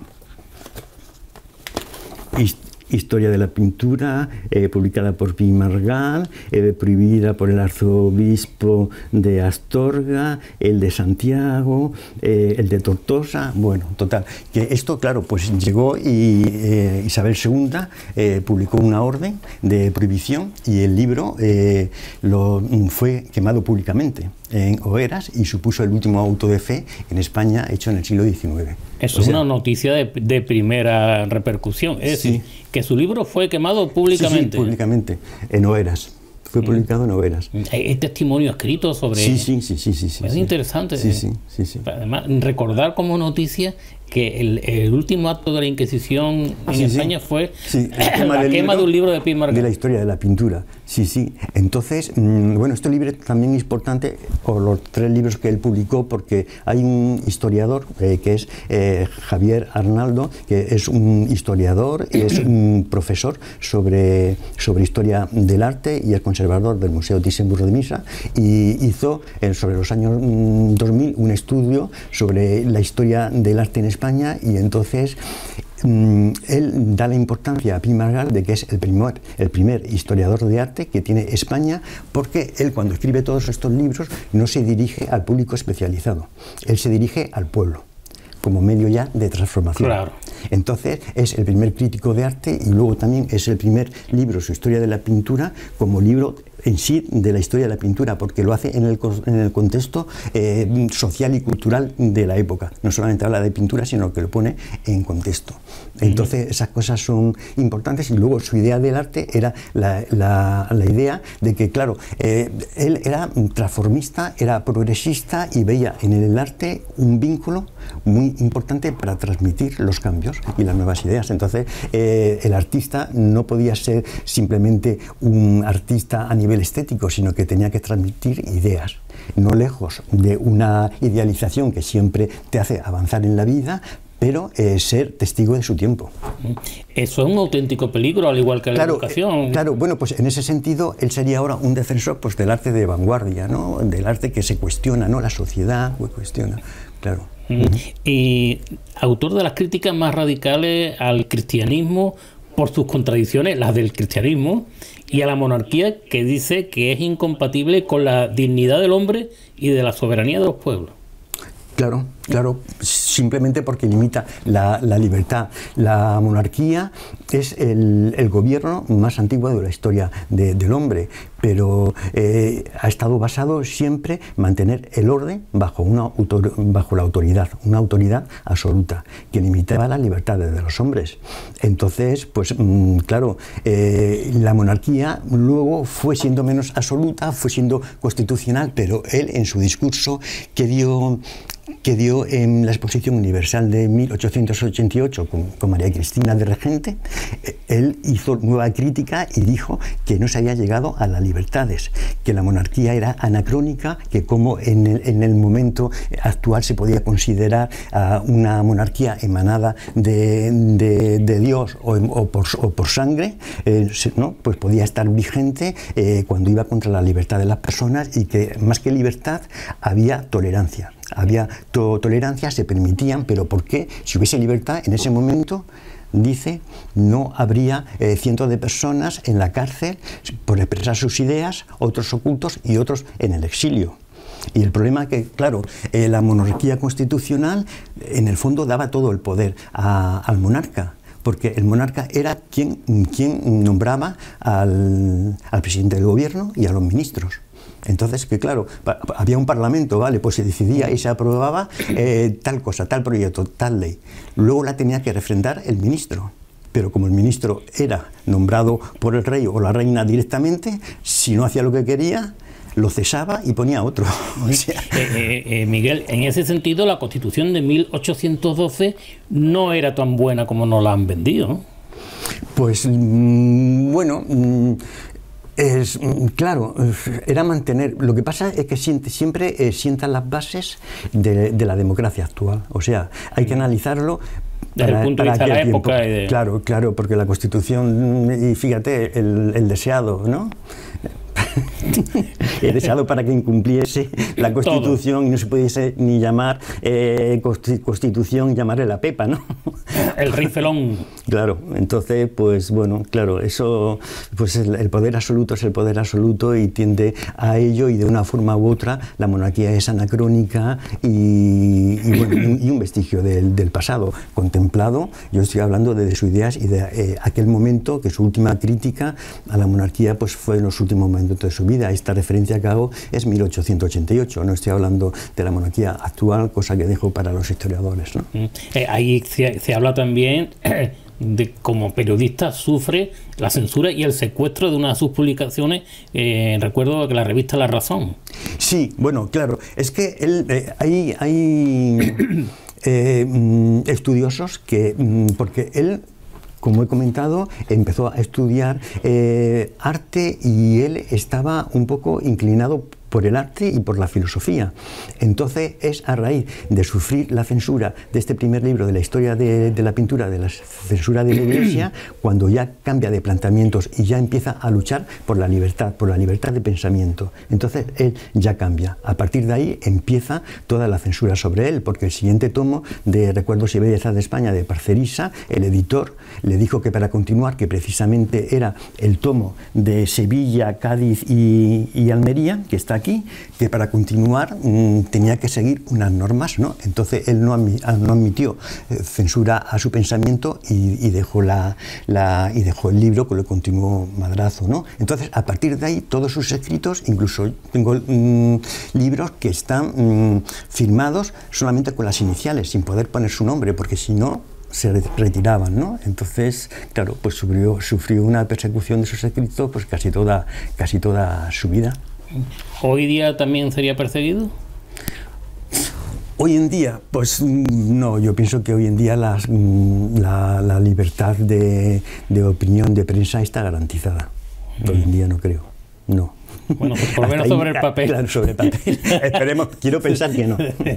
Historia de la pintura, eh, publicada por Pim Margal, eh, prohibida por el arzobispo de Astorga, el de Santiago, eh, el de Tortosa. Bueno, total. Que esto, claro, pues llegó y Isabel II publicó una orden de prohibición y el libro fue quemado públicamente en hogueras y supuso el último auto de fe en España hecho en el siglo XIX. Eso Es una noticia de, primera repercusión, es decir, que su libro fue quemado públicamente. Sí, públicamente, en hogueras. Fue mm. publicado en Oeras. Hay testimonio escrito sobre... Sí, sí, sí, sí. sí, es interesante. ¿eh? Sí, sí, sí, Además, recordar como noticia que el, último acto de la Inquisición en ah, España fue el quema de un libro de Pimar. De la historia de la pintura, sí, sí. Entonces, mm, bueno, este libro también es importante, o los tres libros que él publicó, porque hay un historiador eh, que es eh, Javier Arnaldo, que es un historiador, y es un profesor sobre, sobre historia del arte y es conservador del Museo thyssen de Misa, y hizo sobre los años 2000 mm, un estudio sobre la historia del arte en España España y entonces mm, él da la importancia a Pi de que es el primer, el primer historiador de arte que tiene España porque él cuando escribe todos estos libros no se dirige al público especializado, él se dirige al pueblo como medio ya de transformación. Entonces es el primer crítico de arte y luego también es el primer libro, su historia de la pintura, como libro en sí de la historia de la pintura, porque lo hace en el, contexto eh, social y cultural de la época. No solamente habla de pintura, sino que lo pone en contexto. Entonces esas cosas son importantes y luego su idea del arte era la, idea de que, claro, eh, él era transformista, era progresista y veía en el arte un vínculo muy importante para transmitir los cambios y las nuevas ideas. Entonces eh, el artista no podía ser simplemente un artista a nivel estético, sino que tenía que transmitir ideas no lejos de una idealización que siempre te hace avanzar en la vida, pero eh, ser testigo en su tiempo. Eso es un auténtico peligro, al igual que la educación. Eh, claro, bueno, pues en ese sentido él sería ahora un defensor pues, del arte de vanguardia, ¿no? del arte que se cuestiona, ¿no? la sociedad cuestiona, claro. Mm. Y autor de las críticas más radicales al cristianismo por sus contradicciones, las del cristianismo, y a la monarquía que dice que es incompatible con la dignidad del hombre y de la soberanía de los pueblos. Claro, claro, simplemente porque limita la, la libertad. La monarquía es el, gobierno más antiguo de la historia del hombre, pero eh, ha estado basado siempre mantener el orden bajo, una bajo la autoridad, una autoridad absoluta, que limitaba las libertades de los hombres. Entonces, pues mm, claro, eh, la monarquía luego fue siendo menos absoluta, fue siendo constitucional, pero él en su discurso que dio que dio en la Exposición Universal de 1888 con, María Cristina de Regente, él hizo nueva crítica y dijo que no se había llegado a las libertades, que la monarquía era anacrónica, que como en el, momento actual se podía considerar ah, una monarquía emanada de, Dios o, por, sangre, eh, ¿no? pues podía estar vigente eh, cuando iba contra la libertad de las personas y que más que libertad había tolerancia había tolerancia, se permitían, pero ¿por qué? Si hubiese libertad en ese momento, dice, no habría eh, cientos de personas en la cárcel por expresar sus ideas, otros ocultos y otros en el exilio. Y el problema es que, claro, eh, la monarquía constitucional en el fondo daba todo el poder al monarca, porque el monarca era quien, nombraba al presidente del gobierno y a los ministros. Entonces, que claro, había un parlamento, ¿vale? Pues se decidía y se aprobaba eh, tal cosa, tal proyecto, tal ley. Luego la tenía que refrendar el ministro. Pero como el ministro era nombrado por el rey o la reina directamente, si no hacía lo que quería, lo cesaba y ponía otro. Eh, eh, Miguel, en ese sentido la constitución de 1812 no era tan buena como nos la han vendido. Pues mm, bueno... Mm, es, mm, claro, era mantener. Lo que pasa es que siempre eh, sientan las bases de, la democracia actual. O sea, hay que analizarlo para, Claro, claro, porque la Constitución, y fíjate, el, el deseado, ¿no? he deseado para que incumpliese la Constitución y no se pudiese ni llamar eh, Constitución, llamarle la Pepa, ¿no? El rifelón. Claro, entonces, pues bueno, claro, eso, pues el, poder absoluto es el poder absoluto y tiende a ello y de una forma u otra la monarquía es anacrónica y, un vestigio del, pasado contemplado. Yo estoy hablando de, sus ideas y de eh, aquel momento que su última crítica a la monarquía pues fue en los últimos momentos de su vida. Esta referencia que hago es 1888, no estoy hablando de la monarquía actual, cosa que dejo para los historiadores. Mm. Eh, ahí se, habla también de, cómo periodista sufre la censura y el secuestro de una de sus publicaciones, eh, recuerdo que la revista La Razón. Sí, bueno, claro, es que él, eh, hay, mm, estudiosos que, mm, porque él como he comentado, empezó a estudiar eh, arte y él estaba un poco inclinado por el arte y por la filosofía. Entonces es a raíz de sufrir la censura de este primer libro de la historia de, de la pintura, de la censura de la iglesia, cuando ya cambia de planteamientos y ya empieza a luchar por la libertad, por la libertad de pensamiento. Entonces él ya cambia. A partir de ahí empieza toda la censura sobre él, porque el siguiente tomo de Recuerdos y Bellezas de España de Parcerisa, el editor, le dijo que para continuar, que precisamente era el tomo de Sevilla, Cádiz y, Almería, que está aquí, que para continuar mm, tenía que seguir unas normas, ¿no? Entonces él no, ah, admitió eh, censura a su pensamiento y, dejó, la, y dejó el libro, con lo continuó madrazo, ¿no? Entonces, a partir de ahí, todos sus escritos, incluso tengo mm, libros que están mm, firmados solamente con las iniciales, sin poder poner su nombre, porque si no, se retiraban, ¿no? Entonces, claro, pues sufrió, sufrió una persecución de sus escritos pues casi toda, casi toda su vida. ¿Hoy día también sería perseguido? Hoy en día, pues mm, no, yo pienso que hoy en día la, mm, libertad de, opinión de prensa está garantizada. Hoy en mm. día no creo, no. Bueno, pues por lo menos sobre el papel. Esperemos, quiero pensar que no.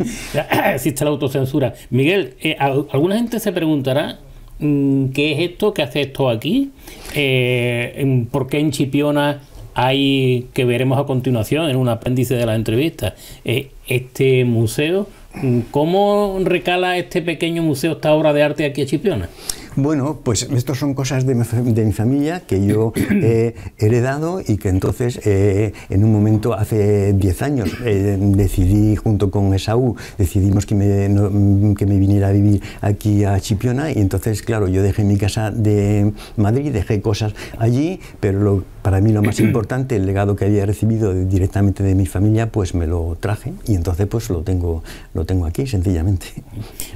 Existe la autocensura. Miguel, eh, alguna gente se preguntará mm, qué es esto, qué hace esto aquí, eh, por qué en Chipiona hay, que veremos a continuación en un apéndice de la entrevista eh, este museo. Mm, ¿Cómo recala este pequeño museo esta obra de arte aquí en Chipiona? Bueno, pues estas son cosas de mi, familia que yo he heredado y que entonces eh, en un momento hace 10 años eh, decidí junto con Esaú, decidimos que me, que me viniera a vivir aquí a Chipiona y entonces claro, yo dejé mi casa de Madrid, dejé cosas allí, pero lo para mí lo más importante, el legado que había recibido directamente de mi familia, pues me lo traje y entonces pues lo tengo, lo tengo aquí, sencillamente.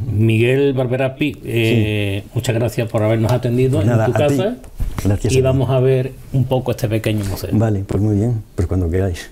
Miguel Barbera Pi, eh, muchas gracias por habernos atendido pues en tu casa. Y vamos a ver un poco este pequeño museo. Vale, pues muy bien, pues cuando queráis.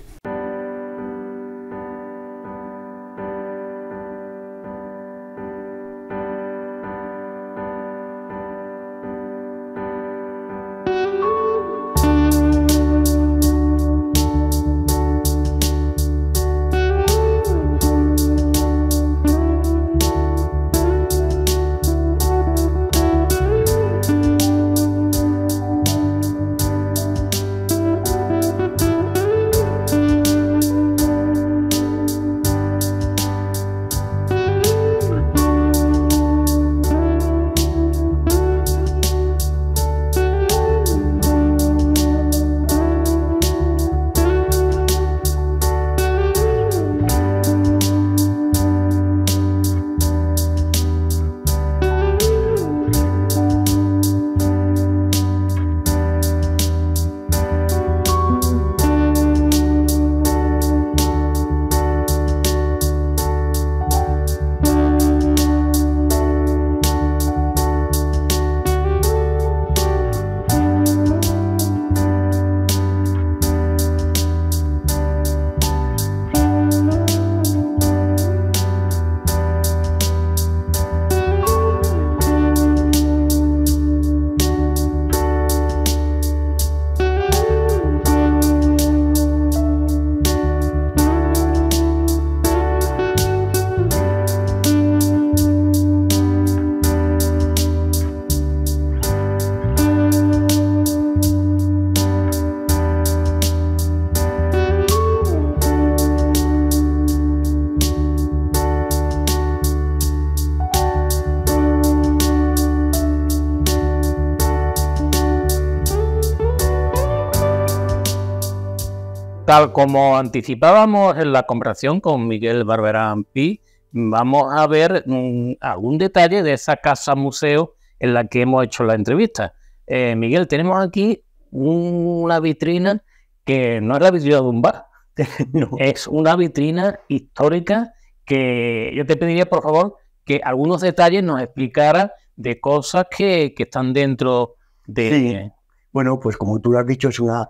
como anticipábamos en la conversación con Miguel Barberán Pi, vamos a ver mm, algún detalle de esa casa museo en la que hemos hecho la entrevista. Eh, Miguel, tenemos aquí una vitrina que no es la vitrina de un bar, es una vitrina histórica que yo te pediría por favor que algunos detalles nos explicara de cosas que, están dentro de... Bueno, pues como tú lo has dicho, es una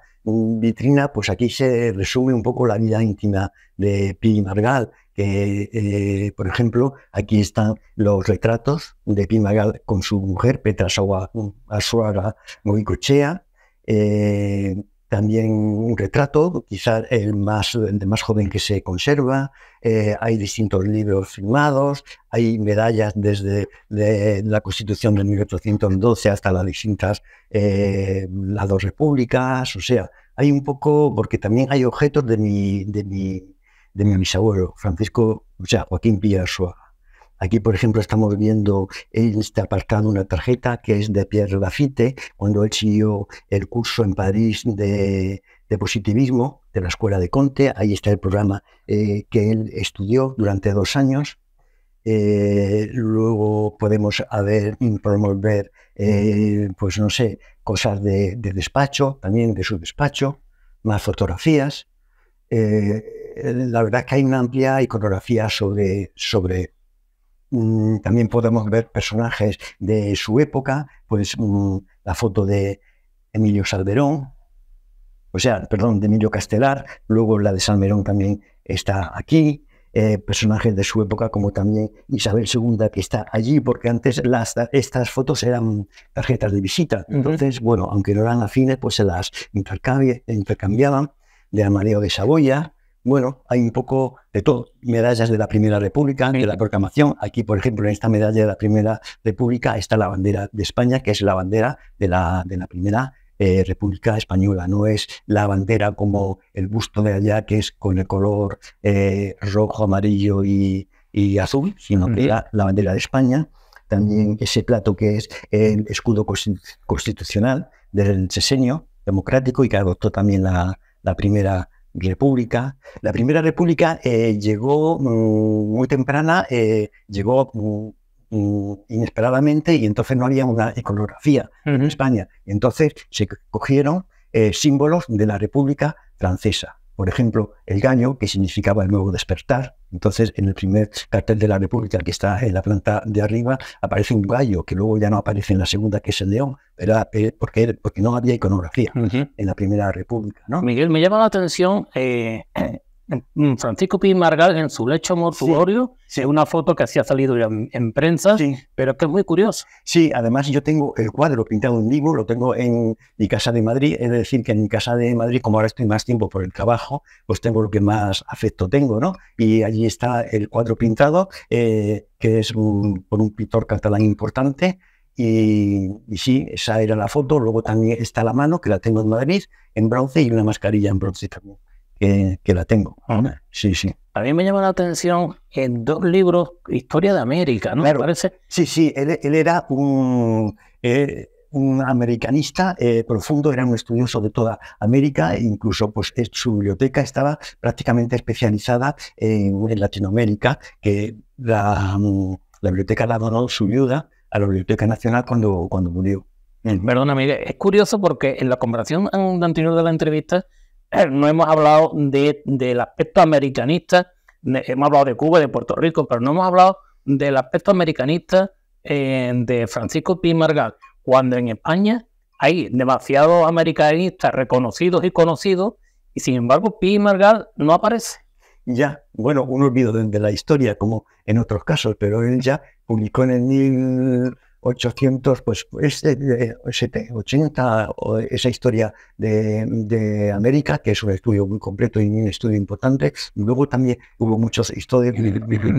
vitrina, pues aquí se resume un poco la vida íntima de Pi Margal, que, eh, por ejemplo, aquí están los retratos de Pi Margal con su mujer, Petra Sawa Azuara también un retrato, quizás el más, más joven que se conserva. Eh, hay distintos libros firmados, hay medallas desde la Constitución de 1812 hasta las distintas, eh, las dos repúblicas, o sea, hay un poco, porque también hay objetos de mi, de mi, de mi bisabuelo, Francisco, o sea, Joaquín Pía Aquí, por ejemplo, estamos viendo él está apartado una tarjeta que es de Pierre Lafitte, cuando él siguió el curso en París de, positivismo de la Escuela de Conte. Ahí está el programa eh, que él estudió durante dos años. Eh, luego podemos, haber, eh, pues no sé, cosas de, despacho, también de su despacho, más fotografías. la verdad que hay una amplia iconografía sobre, sobre también podemos ver personajes de su época, pues la foto de Emilio Salverón, o sea, perdón, de Emilio Castelar, luego la de Salmerón también está aquí, eh, personajes de su época como también Isabel II que está allí, porque antes estas fotos eran tarjetas de visita, entonces, bueno, aunque no eran afines, pues se las intercambiaban de Amadeo de Saboya, bueno, hay un poco de todo. Medallas de la Primera República, de la proclamación. Aquí, por ejemplo, en esta medalla de la Primera República está la bandera de España, que es la bandera de la, de la Primera eh, República Española. No es la bandera como el busto de allá, que es con el color eh, rojo, amarillo y, azul, sino que la bandera de España. También ese plato que es el escudo constitucional del sesenio democrático y que adoptó también la, la Primera república. La primera república eh, llegó mm, muy temprana, eh, llegó mm, mm, inesperadamente y entonces no había una iconografía en España. Entonces se cogieron eh, símbolos de la república francesa por ejemplo, el gaño, que significaba el nuevo despertar. Entonces, en el primer cartel de la República, que está en la planta de arriba, aparece un gallo, que luego ya no aparece en la segunda, que es el león, era, eh, porque, porque no había iconografía en la primera República. Miguel, me llama la atención eh, eh Mm, Francisco P. Margal en su lecho mortuorio, sí, una foto que hacía ha salido en, prensa, sí. pero que es muy curioso. Sí, además yo tengo el cuadro pintado en vivo, lo tengo en mi casa de Madrid, es decir, que en mi casa de Madrid, como ahora estoy más tiempo por el trabajo, pues tengo lo que más afecto tengo, ¿no? Y allí está el cuadro pintado, eh, que es por un pintor catalán importante, y, y, sí, esa era la foto. Luego también está la mano, que la tengo en Madrid, en bronce y una mascarilla en bronce también que, la tengo. Sí, sí. A mí me llama la atención en eh, dos libros, Historia de América, ¿no? Parece? Sí, sí, él, era un, eh, un americanista eh, profundo, era un estudioso de toda América, e incluso pues, su biblioteca estaba prácticamente especializada en, Latinoamérica, que la, la, biblioteca la donó su viuda a la Biblioteca Nacional cuando, cuando murió. Perdona, Miguel, es curioso porque en la comparación anterior de la entrevista eh, no hemos hablado del aspecto americanista, hemos hablado de Cuba, de Puerto Rico, pero no hemos hablado del aspecto americanista eh, de Francisco P. Margal, cuando en España hay demasiados americanistas reconocidos y conocidos, y sin embargo P. Margal no aparece. Ya, bueno, un olvido de la historia, como en otros casos, pero él ya publicó en el 800, pues este, 80, esa historia de, de, América, que es un estudio muy completo y un estudio importante. Luego también hubo muchos estudios,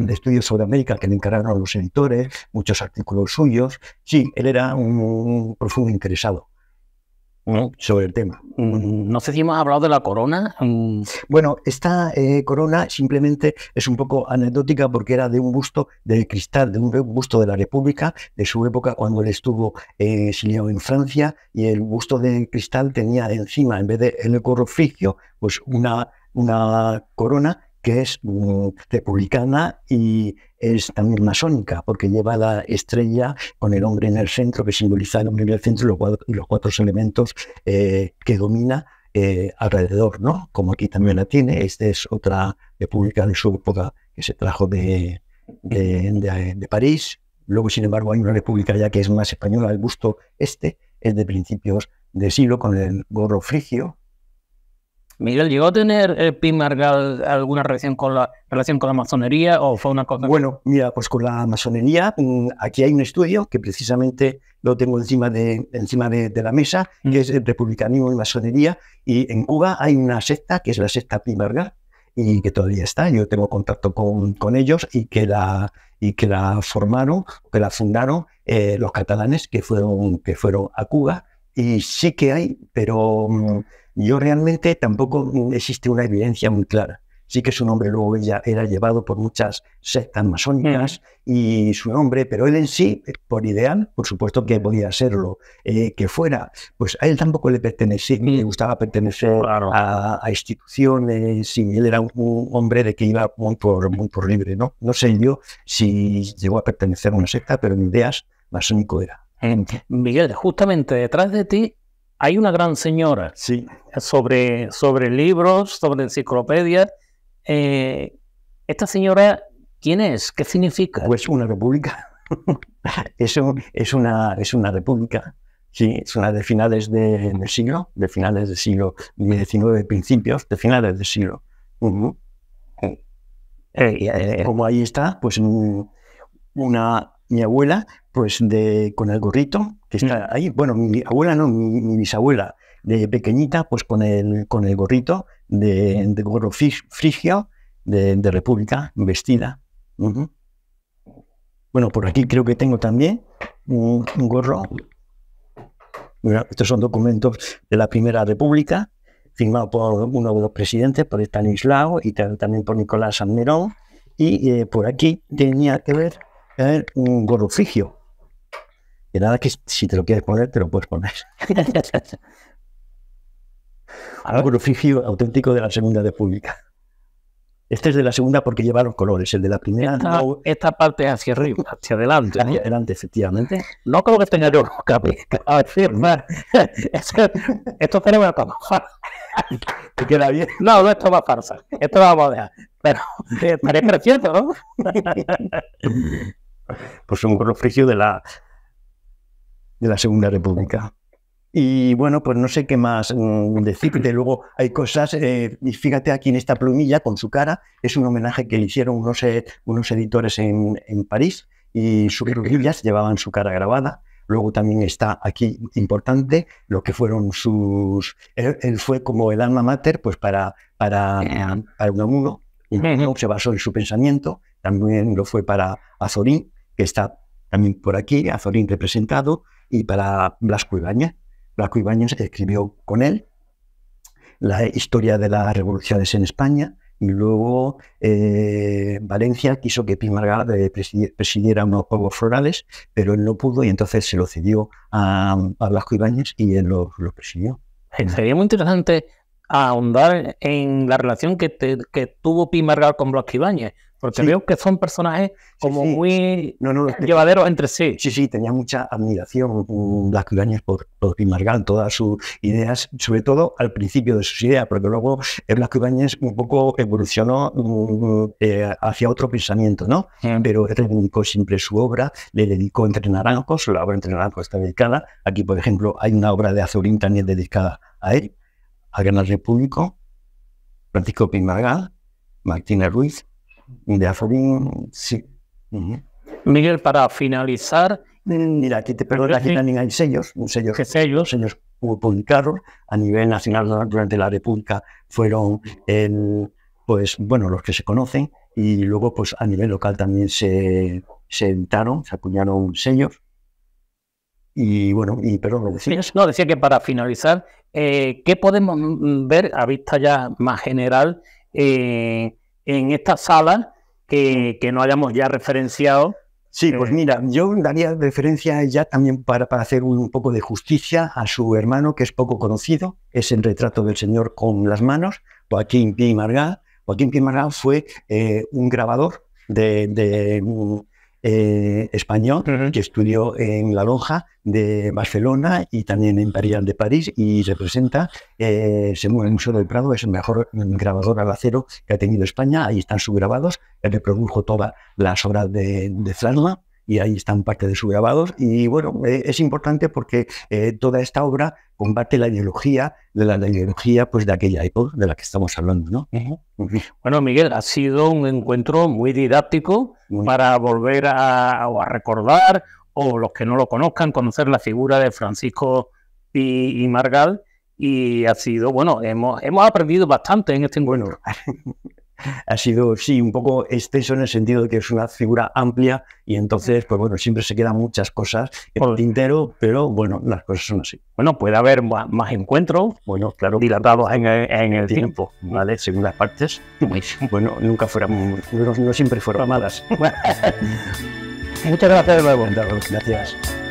estudios sobre América que le encargaron a los editores, muchos artículos suyos. Sí, él era un profundo interesado sobre el tema. Mm, no sé si hemos hablado de la corona. Mm. Bueno, esta eh, corona simplemente es un poco anecdótica porque era de un busto de cristal, de un busto de la República, de su época cuando él estuvo eh, en Francia, y el busto de cristal tenía encima, en vez de el corofigio, pues una, una corona que es mm, republicana y es también masónica, porque lleva la estrella con el hombre en el centro, que simboliza el hombre en el centro los cuatro, los cuatro elementos eh, que domina eh, alrededor, ¿no? Como aquí también la tiene, esta es otra república de su época que se trajo de, París. Luego, sin embargo, hay una república ya que es más española, el gusto este, es de principios de siglo, con el gorro frigio, Miguel, ¿llegó a tener el eh, alguna relación con la relación con la masonería o fue una cosa? Bueno, mira, pues con la masonería, mm, aquí hay un estudio que precisamente lo tengo encima de, encima de, la mesa, mm. que es el eh, republicanismo y masonería, y en Cuba hay una secta que es la secta PIMARGAL y que todavía está, yo tengo contacto con, con ellos y que la y que la formaron, que la fundaron eh, los catalanes que fueron, que fueron a Cuba, y sí que hay, pero mm, yo realmente tampoco existe una evidencia muy clara. Sí que su nombre luego ya era llevado por muchas sectas masónicas y su nombre, pero él en sí, por ideal, por supuesto que podía serlo, eh, que fuera, pues a él tampoco le pertenecía, le gustaba pertenecer a, instituciones y él era un, hombre de que iba muy por, muy libre, ¿no? No sé yo si llegó a pertenecer a una secta, pero en ideas masónico era. Miguel, justamente detrás de ti hay una gran señora sobre, sobre libros, sobre enciclopedias. Eh, ¿Esta señora quién es? ¿Qué significa? Pues una república. es una, es una república. Sí, es una de finales del siglo, de finales del siglo XIX, principios, de finales del siglo. Eh, eh, como ahí está, pues mm, una, mi abuela, pues de, con el gorrito, que mm. está ahí, bueno, mi abuela no, mi, bisabuela, de pequeñita, pues con el, con el gorrito de, mm. gorro frigio de, República, vestida. Bueno, por aquí creo que tengo también un, gorro. estos son documentos de la Primera República, firmado por uno de los presidentes, por Estanislao y también por Nicolás San Y eh, por aquí tenía que ver es un gorro frigio. nada que si te lo quieres poner, te lo puedes poner. un gorro frigio auténtico de la Segunda República. Este es de la segunda porque lleva los colores. El de la primera. Esta, no... esta parte hacia arriba, hacia adelante. Hacia adelante, efectivamente. No como que tenga yo A ver, Esto tenemos que trabajar. ¿Te queda bien? No, no, esto va a farsa. Esto lo vamos a dejar. Pero eh, parece precioso, ¿no? pues un refugio de la, de la Segunda República. Y bueno, pues no sé qué más mm, decirte. Luego hay cosas, eh, fíjate aquí en esta plumilla con su cara, es un homenaje que le hicieron unos, eh, unos editores en, en París y sus plumillas llevaban su cara grabada. Luego también está aquí importante lo que fueron sus. Él, fue como el alma mater, pues para, para, para Unamuno, se basó en su pensamiento. También lo fue para Azorín, que está también por aquí, Azorín representado, y para Blasco Ibáñez. Blasco Ibáñez escribió con él la historia de las revoluciones en España y luego eh, Valencia quiso que Pimarga presidiera unos juegos florales, pero él no pudo y entonces se lo cedió a, Blasco Ibáñez y él lo, presidió. Sería muy interesante ahondar en la relación que, que tuvo Pimargal con Blasco Ibáñez, porque veo que son personajes como muy no, llevaderos entre sí. Sí, sí, tenía mucha admiración mm, las Curañas por, por Pimargal, todas sus ideas, sobre todo al principio de sus ideas, porque luego eh, Blas un poco evolucionó mm, eh, hacia otro pensamiento, ¿no? Pero reivindicó siempre su obra, le dedicó Entre Naranjos, la obra Entre Naranjos está dedicada. Aquí, por ejemplo, hay una obra de Azorín también dedicada a él, a Gran Repúblico, Francisco Pimargal, Martina Ruiz, de sí. Miguel, para finalizar. Mm, mira, aquí te también hay sellos, sellos, ¿Qué sellos? sellos publicados a nivel nacional durante la República fueron pues bueno los que se conocen y luego pues a nivel local también se sentaron, se acuñaron sellos y bueno, y perdón, lo decías. No, decía que para finalizar, eh, ¿qué podemos mm, ver a vista ya más general? Eh, en esta sala que, no hayamos ya referenciado. Sí, eh, pues mira, yo daría referencia ya también para, hacer un, poco de justicia a su hermano, que es poco conocido, es el retrato del Señor con las manos, Joaquín P. Margá. Joaquín Pi Margá fue eh, un grabador de eh, español que estudió en la lonja de Barcelona y también en París de París y representa, eh, según el Museo del Prado, es el mejor grabador al acero que ha tenido España. Ahí están sus grabados, reprodujo todas las obras de, de y ahí están parte de sus grabados. Y bueno, eh, es importante porque eh, toda esta obra combate la ideología de la, ideología pues de aquella época de la que estamos hablando, ¿no? Bueno, Miguel, ha sido un encuentro muy didáctico para volver a, recordar o los que no lo conozcan conocer la figura de Francisco y, Margal y ha sido bueno, hemos hemos aprendido bastante en este encuentro. ha sido, sí, un poco exceso en el sentido de que es una figura amplia y entonces, pues bueno, siempre se quedan muchas cosas en el tintero, pero bueno, las cosas son así. Bueno, puede haber más, encuentros, bueno, claro, dilatados en, el tiempo, ¿vale? Según las partes. Bueno, nunca fueron, no, siempre fueron malas. Muchas gracias de nuevo. Gracias.